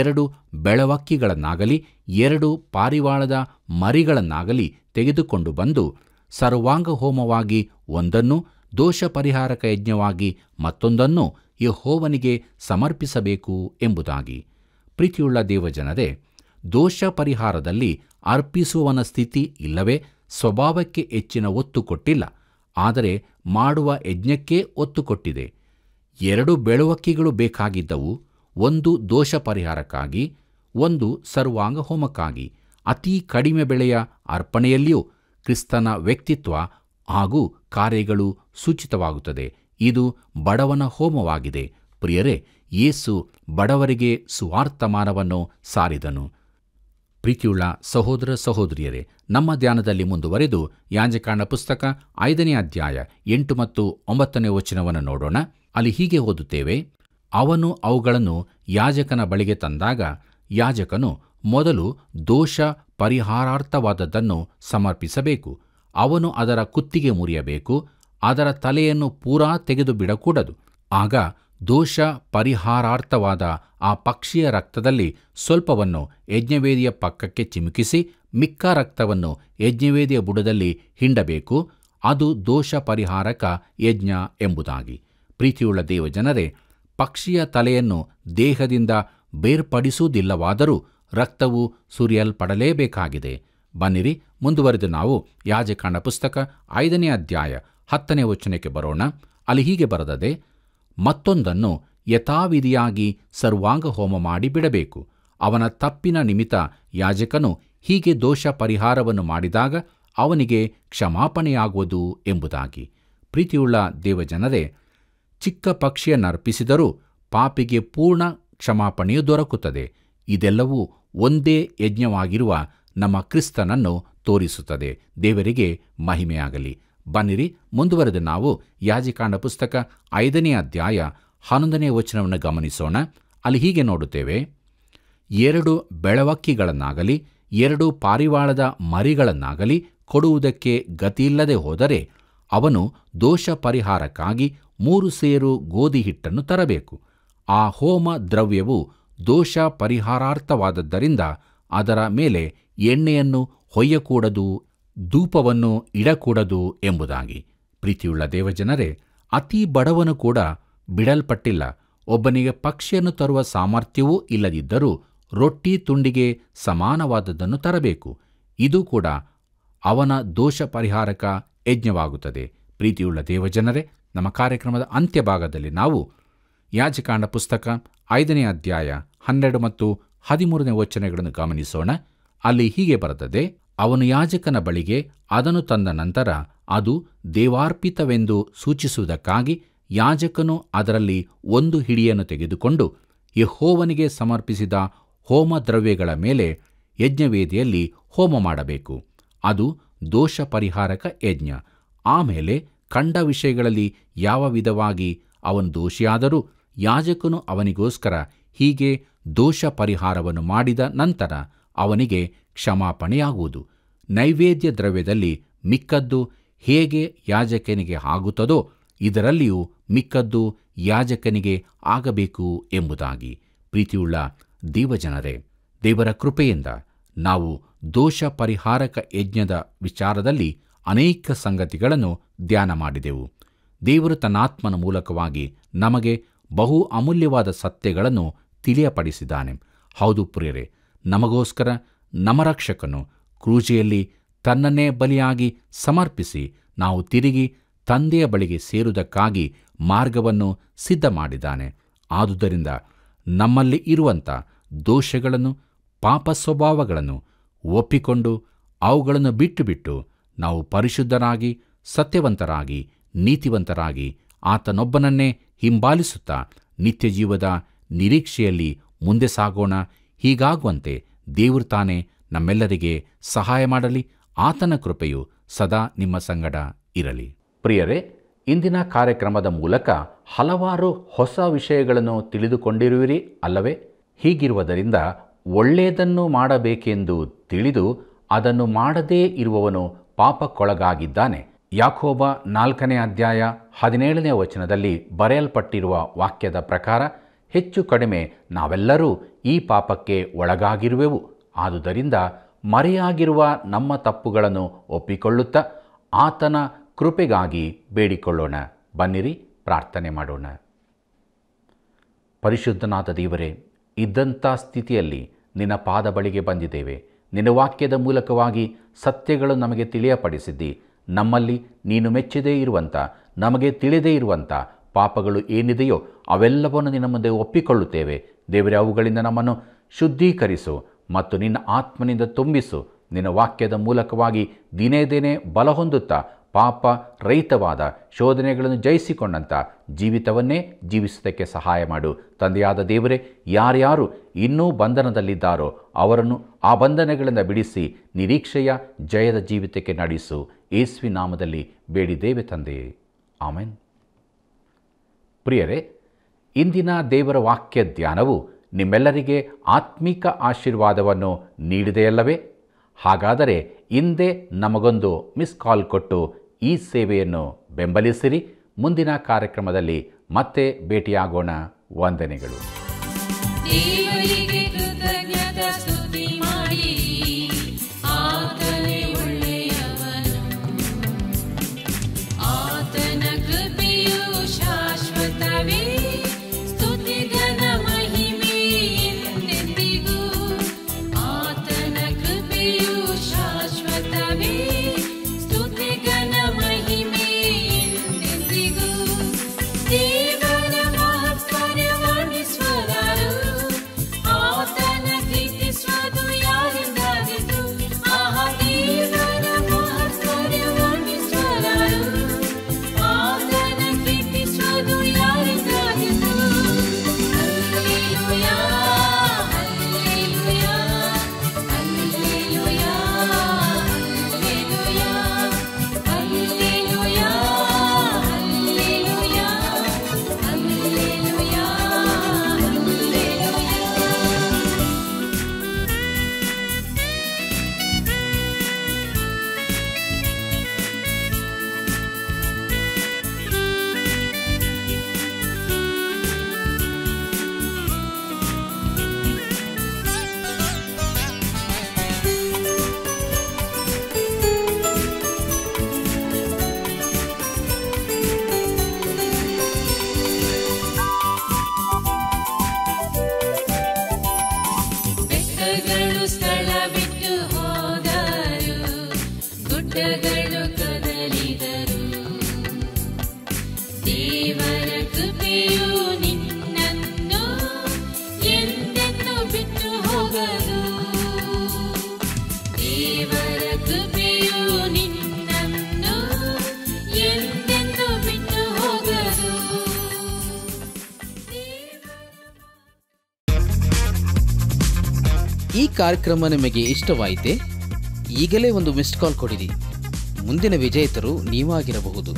ಎರಡು ಬೆಳವಕ್ಕಿಗಳನ್ನಾಗಲಿ ಎರಡು ಪಾರಿವಾಳದ ಮರಿಗಳನ್ನಾಗಲಿ ತೆಗೆದುಕೊಂಡು ಬಂದು ಸರ್ವಾಂಗ ಹೋಮವಾಗಿ ಒಂದನ್ನು ದೋಷ ಪರಿಹಾರಕ ಯಜ್ಞವಾಗಿ ಮತ್ತೊಂದನ್ನು ಯಹೋವನಿಗೆ ಸಮರ್ಪಿಸಬೇಕು ಎಂಬುದಾಗಿ ಪ್ರೀತಿಯುಳ್ಳ ದೇವಜನರೇ ದೋಷ ಪರಿಹಾರದಲ್ಲಿ ಅರ್ಪಿಸುವವನ ಸ್ಥಿತಿ ಇಲ್ಲವೇ ಸ್ವಭಾವಕ್ಕೆ ಹೆಚ್ಚಿನ ಒತ್ತು ಕೊಟ್ಟಿಲ್ಲ ಆದರೆ ಮಾಡುವ ಯಜ್ಞಕ್ಕೇ ಒತ್ತು ಕೊಟ್ಟಿದೆ ಎರಡು ಬೆಳುವಕ್ಕಿಗಳು ಬೇಕಾಗಿದ್ದವು ಒಂದು ದೋಷ ಪರಿಹಾರಕ್ಕಾಗಿ ಒಂದು ಸರ್ವಾಂಗ ಹೋಮಕ್ಕಾಗಿ ಅತೀ ಕಡಿಮೆ ಬೆಳೆಯ ಅರ್ಪಣೆಯಲ್ಲಿಯೂ ಕ್ರಿಸ್ತನ ವ್ಯಕ್ತಿತ್ವ ಹಾಗೂ ಕಾರ್ಯಗಳು ಸೂಚಿತವಾಗುತ್ತದೆ ಇದು ಬಡವನ ಹೋಮವಾಗಿದೆ ಪ್ರಿಯರೇ ಯೇಸು ಬಡವರಿಗೆ ಸುವಾರ್ತಮಾನವನ್ನು ಸಾರಿದನು ಪ್ರೀತಿಯುಳ್ಳ ಸಹೋದರ ಸಹೋದರಿಯರೇ ನಮ್ಮ ಧ್ಯಾನದಲ್ಲಿ ಮುಂದುವರೆದು ಯಾಜಕಾಣ ಪುಸ್ತಕ ಐದನೇ ಅಧ್ಯಾಯ ಎಂಟು ಮತ್ತು ಒಂಬತ್ತನೇ ವಚನವನ್ನು ನೋಡೋಣ ಅಲ್ಲಿ ಹೀಗೆ ಓದುತ್ತೇವೆ ಅವನು ಅವುಗಳನ್ನು ಯಾಜಕನ ಬಳಿಗೆ ತಂದಾಗ ಯಾಜಕನು ಮೊದಲು ದೋಷ ಪರಿಹಾರಾರ್ಥವಾದದ್ದನ್ನು ಸಮರ್ಪಿಸಬೇಕು ಅವನು ಅದರ ಕುತ್ತಿಗೆ ಮುರಿಯಬೇಕು ಅದರ ತಲೆಯನ್ನು ಪೂರಾ ತೆಗೆದು ಬಿಡಕೂಡದು ಆಗ ದೋಷ ಪರಿಹಾರಾರ್ಥವಾದ ಆ ಪಕ್ಷಿಯ ರಕ್ತದಲ್ಲಿ ಸ್ವಲ್ಪವನ್ನು ಯಜ್ಞವೇದಿಯ ಪಕ್ಕಕ್ಕೆ ಚಿಮುಕಿಸಿ ಮಿಕ್ಕ ರಕ್ತವನ್ನು ಯಜ್ಞವೇದಿಯ ಬುಡದಲ್ಲಿ ಹಿಂಡಬೇಕು ಅದು ದೋಷ ಪರಿಹಾರಕ ಯಜ್ಞ ಎಂಬುದಾಗಿ ಪ್ರೀತಿಯುಳ್ಳ ದೇವಜನರೇ ಪಕ್ಷಿಯ ತಲೆಯನ್ನು ದೇಹದಿಂದ ಬೇರ್ಪಡಿಸುವುದಿಲ್ಲವಾದರೂ ರಕ್ತವು ಸುರಿಯಲ್ಪಡಲೇಬೇಕಾಗಿದೆ ಬನ್ನಿರಿ ಮುಂದುವರೆದು ನಾವು ಯಾಜಕಾಂಡ ಪುಸ್ತಕ ಐದನೇ ಅಧ್ಯಾಯ ಹತ್ತನೇ ವಚನಕ್ಕೆ ಬರೋಣ ಅಲ್ಲಿ ಹೀಗೆ ಬರದದೆ ಮತ್ತೊಂದನ್ನು ಯಥಾವಿಧಿಯಾಗಿ ಸರ್ವಾಂಗ ಹೋಮ ಮಾಡಿ ಬಿಡಬೇಕು ಅವನ ತಪ್ಪಿನ ನಿಮಿತ್ತ ಯಾಜಕನು ಹೀಗೆ ದೋಷ ಪರಿಹಾರವನ್ನು ಮಾಡಿದಾಗ ಅವನಿಗೆ ಕ್ಷಮಾಪಣೆಯಾಗುವುದು ಎಂಬುದಾಗಿ ಪ್ರೀತಿಯುಳ್ಳ ದೇವಜನರೇ ಚಿಕ್ಕ ಪಕ್ಷಿಯನ್ನರ್ಪಿಸಿದರೂ ಪಾಪಿಗೆ ಪೂರ್ಣ ಕ್ಷಮಾಪಣೆಯು ದೊರಕುತ್ತದೆ ಇದೆಲ್ಲವೂ ಒಂದೇ ಯಜ್ಞವಾಗಿರುವ ನಮ್ಮ ಕ್ರಿಸ್ತನನ್ನು ತೋರಿಸುತ್ತದೆ ದೇವರಿಗೆ ಮಹಿಮೆಯಾಗಲಿ ಬನ್ನಿರಿ ಮುಂದುವರೆದ ನಾವು ಯಾಜಿಕಾಂಡ ಪುಸ್ತಕ ಐದನೇ ಅಧ್ಯಾಯ ಹನ್ನೊಂದನೇ ವಚನವನ್ನು ಗಮನಿಸೋಣ ಅಲ್ಲಿ ಹೀಗೆ ನೋಡುತ್ತೇವೆ ಎರಡು ಬೆಳವಕ್ಕಿಗಳನ್ನಾಗಲಿ ಎರಡು ಪಾರಿವಾಳದ ಮರಿಗಳನ್ನಾಗಲಿ ಕೊಡುವುದಕ್ಕೆ ಗತಿಯಿಲ್ಲದೆ ಹೋದರೆ ಅವನು ದೋಷ ಪರಿಹಾರಕ್ಕಾಗಿ ಮೂರು ಸೇರು ಗೋಧಿ ಹಿಟ್ಟನ್ನು ತರಬೇಕು ಆ ಹೋಮ ದ್ರವ್ಯವು ದೋಷ ಪರಿಹಾರಾರ್ಥವಾದದ್ದರಿಂದ ಅದರ ಮೇಲೆ ಎಣ್ಣೆಯನ್ನು ಹೊಯ್ಯಕೂಡದು ಧೂಪವನ್ನು ಇಡಕೂಡದು ಎಂಬುದಾಗಿ ಪ್ರೀತಿಯುಳ್ಳ ದೇವಜನರೇ ಅತಿ ಬಡವನು ಕೂಡ ಬಿಡಲ್ಪಟ್ಟಿಲ್ಲ ಒಬ್ಬನಿಗೆ ಪಕ್ಷಿಯನ್ನು ತರುವ ಸಾಮರ್ಥ್ಯವೂ ಇಲ್ಲದಿದ್ದರೂ ರೊಟ್ಟಿ ತುಂಡಿಗೆ ಸಮಾನವಾದದ್ದನ್ನು ತರಬೇಕು ಇದು ಕೂಡ ಅವನ ದೋಷ ಪರಿಹಾರಕ ಯಜ್ಞವಾಗುತ್ತದೆ ಪ್ರೀತಿಯುಳ್ಳ ದೇವಜನರೇ ನಮ್ಮ ಕಾರ್ಯಕ್ರಮದ ಅಂತ್ಯ ಭಾಗದಲ್ಲಿ ನಾವು ಯಾಜಕಾಂಡ ಪುಸ್ತಕ ಐದನೇ ಅಧ್ಯಾಯ ಹನ್ನೆರಡು ಮತ್ತು ಹದಿಮೂರನೇ ವಚನಗಳನ್ನು ಗಮನಿಸೋಣ ಅಲ್ಲಿ ಹೀಗೆ ಬರುತ್ತದೆ ಅವನು ಯಾಜಕನ ಬಳಿಗೆ ಅದನ್ನು ತಂದ ನಂತರ ಅದು ದೇವಾರ್ಪಿತವೆಂದು ಸೂಚಿಸುವುದಕ್ಕಾಗಿ ಯಾಜಕನು ಅದರಲ್ಲಿ ಒಂದು ಹಿಡಿಯನ್ನು ತೆಗೆದುಕೊಂಡು ಯಹೋವನಿಗೆ ಸಮರ್ಪಿಸಿದ ಹೋಮ ದ್ರವ್ಯಗಳ ಮೇಲೆ ಯಜ್ಞವೇದಿಯಲ್ಲಿ ಹೋಮ ಮಾಡಬೇಕು ಅದು ದೋಷ ಪರಿಹಾರಕ ಯಜ್ಞ ಆಮೇಲೆ ಕಂಡ ವಿಷಯಗಳಲ್ಲಿ ಯಾವ ವಿಧವಾಗಿ ಅವನು ದೋಷಿಯಾದರೂ ಯಾಜಕನು ಅವನಿಗೋಸ್ಕರ ಹೀಗೆ ದೋಷ ಪರಿಹಾರವನ್ನು ಮಾಡಿದ ನಂತರ ಅವನಿಗೆ ಕ್ಷಮಾಪಣೆಯಾಗುವುದು ನೈವೇದ್ಯ ದ್ರವ್ಯದಲ್ಲಿ ಮಿಕ್ಕದ್ದು ಹೇಗೆ ಯಾಜಕನಿಗೆ ಆಗುತ್ತದೋ ಇದರಲ್ಲಿಯೂ ಮಿಕ್ಕದ್ದು ಯಾಜಕನಿಗೆ ಆಗಬೇಕು ಎಂಬುದಾಗಿ ಪ್ರೀತಿಯುಳ್ಳ ದೇವಜನರೇ ದೇವರ ಕೃಪೆಯಿಂದ ನಾವು ದೋಷ ಪರಿಹಾರಕ ಯಜ್ಞದ ವಿಚಾರದಲ್ಲಿ ಅನೇಕ ಸಂಗತಿಗಳನ್ನು ಧ್ಯಾನ ಮಾಡಿದೆವು ದೇವರು ತನ್ನಾತ್ಮನ ಮೂಲಕವಾಗಿ ನಮಗೆ ಬಹು ಅಮೂಲ್ಯವಾದ ಸತ್ಯಗಳನ್ನು ತಿಳಿಯಪಡಿಸಿದ್ದಾನೆ ಹೌದು ಪ್ರಿಯರೇ ನಮಗೋಸ್ಕರ ನಮರಕ್ಷಕನು ಕ್ರೂಜೆಯಲ್ಲಿ ತನ್ನನ್ನೇ ಬಲಿಯಾಗಿ ಸಮರ್ಪಿಸಿ ನಾವು ತಿರುಗಿ ತಂದೆಯ ಬಳಿಗೆ ಸೇರುವುದಕ್ಕಾಗಿ ಮಾರ್ಗವನ್ನು ಸಿದ್ಧ ಮಾಡಿದ್ದಾನೆ ಆದುದರಿಂದ ನಮ್ಮಲ್ಲಿ ಇರುವಂಥ ದೋಷಗಳನ್ನು ಪಾಪ ಸ್ವಭಾವಗಳನ್ನು ಒಪ್ಪಿಕೊಂಡು ಅವುಗಳನ್ನು ಬಿಟ್ಟು ಬಿಟ್ಟು ನಾವು ಪರಿಶುದ್ಧರಾಗಿ ಸತ್ಯವಂತರಾಗಿ ನೀತಿವಂತರಾಗಿ ಆತನೊಬ್ಬನನ್ನೇ ಹಿಂಬಾಲಿಸುತ್ತಾ ನಿತ್ಯಜೀವದ ನಿರೀಕ್ಷೆಯಲ್ಲಿ ಮುಂದೆ ಸಾಗೋಣ ಹೀಗಾಗುವಂತೆ ದೇವರು ತಾನೇ ನಮ್ಮೆಲ್ಲರಿಗೆ ಸಹಾಯ ಮಾಡಲಿ ಆತನ ಕೃಪೆಯು ಸದಾ ನಿಮ್ಮ ಸಂಗಡ ಇರಲಿ ಪ್ರಿಯರೇ ಇಂದಿನ ಕಾರ್ಯಕ್ರಮದ ಮೂಲಕ ಹಲವಾರು ಹೊಸ ವಿಷಯಗಳನ್ನು ತಿಳಿದುಕೊಂಡಿರುವಿರಿ ಅಲ್ಲವೇ ಹೀಗಿರುವುದರಿಂದ ಒಳ್ಳೆಯದನ್ನು ಮಾಡಬೇಕೆಂದು ತಿಳಿದು ಅದನ್ನು ಮಾಡದೇ ಇರುವವನು ಪಾಪಕ್ಕೊಳಗಾಗಿದ್ದಾನೆ ಯಾಕೋಬ ನಾಲ್ಕನೇ ಅಧ್ಯಾಯ ಹದಿನೇಳನೇ ವಚನದಲ್ಲಿ ಬರೆಯಲ್ಪಟ್ಟಿರುವ ವಾಕ್ಯದ ಪ್ರಕಾರ ಹೆಚ್ಚು ಕಡಿಮೆ ನಾವೆಲ್ಲರೂ ಈ ಪಾಪಕ್ಕೆ ಒಳಗಾಗಿರುವೆವು ಆದುದರಿಂದ ಮರೆಯಾಗಿರುವ ನಮ್ಮ ತಪ್ಪುಗಳನ್ನು ಒಪ್ಪಿಕೊಳ್ಳುತ್ತಾ ಆತನ ಕೃಪೆಗಾಗಿ ಬೇಡಿಕೊಳ್ಳೋಣ ಬನ್ನಿರಿ ಪ್ರಾರ್ಥನೆ ಮಾಡೋಣ ಪರಿಶುದ್ಧನಾದ ದೇವರೇ ಇದ್ದಂಥ ಸ್ಥಿತಿಯಲ್ಲಿ ನಿನ್ನ ಪಾದ ಬಳಿಗೆ ಬಂದಿದ್ದೇವೆ ನಿನ್ನ ವಾಕ್ಯದ ಮೂಲಕವಾಗಿ ಸತ್ಯಗಳು ನಮಗೆ ತಿಳಿಯಪಡಿಸಿದ್ದಿ ನಮ್ಮಲ್ಲಿ ನೀನು ಮೆಚ್ಚದೇ ಇರುವಂಥ ನಮಗೆ ತಿಳಿದೇ ಇರುವಂಥ ಪಾಪಗಳು ಏನಿದೆಯೋ ಅವೆಲ್ಲವನ್ನು ನಿನ್ನ ಮುಂದೆ ಒಪ್ಪಿಕೊಳ್ಳುತ್ತೇವೆ ದೇವರೇ ಅವುಗಳಿಂದ ನಮ್ಮನ್ನು ಶುದ್ಧೀಕರಿಸು ಮತ್ತು ನಿನ್ನ ಆತ್ಮನಿಂದ ತುಂಬಿಸು ನಿನ್ನ ವಾಕ್ಯದ ಮೂಲಕವಾಗಿ ದಿನೇ ದಿನೇ ಬಲ ಹೊಂದುತ್ತಾ ಪಾಪ ರಹಿತವಾದ ಶೋಧನೆಗಳನ್ನು ಜಯಿಸಿಕೊಂಡಂಥ ಜೀವಿತವನ್ನೇ ಜೀವಿಸುವುದಕ್ಕೆ ಸಹಾಯ ಮಾಡು ತಂದೆಯಾದ ದೇವರೇ ಯಾರ್ಯಾರು ಇನ್ನೂ ಬಂಧನದಲ್ಲಿದ್ದಾರೋ ಅವರನ್ನು ಆ ಬಂಧನಗಳಿಂದ ಬಿಡಿಸಿ ನಿರೀಕ್ಷೆಯ ಜಯದ ಜೀವಿತಕ್ಕೆ ನಡೆಸು ಯೇಸ್ವಿ ನಾಮದಲ್ಲಿ ಬೇಡಿದ್ದೇವೆ ತಂದೆಯೇ ಆಮೇನ್ ಪ್ರಿಯರೇ ಇಂದಿನ ದೇವರ ವಾಕ್ಯ ಧ್ಯಾನವು ನಿಮ್ಮೆಲ್ಲರಿಗೆ ಆತ್ಮಿಕ ಆಶೀರ್ವಾದವನ್ನು ನೀಡಿದೆಯಲ್ಲವೇ ಹಾಗಾದರೆ ಹಿಂದೆ ನಮಗೊಂದು ಮಿಸ್ ಕಾಲ್ ಕೊಟ್ಟು ಈ ಸೇವೆಯನ್ನು ಬೆಂಬಲಿಸಿರಿ ಮುಂದಿನ ಕಾರ್ಯಕ್ರಮದಲ್ಲಿ ಮತ್ತೆ ಭೇಟಿಯಾಗೋಣ ವಂದನೆಗಳು ಕಾರ್ಯಕ್ರಮ ನಿಮಗೆ ಇಷ್ಟವಾಯಿತೆ ಈಗಲೇ ಒಂದು ಮಿಸ್ಡ್ ಕಾಲ್ ಕೊಡಿರಿ ಮುಂದಿನ ವಿಜೇತರು ನೀವಾಗಿರಬಹುದು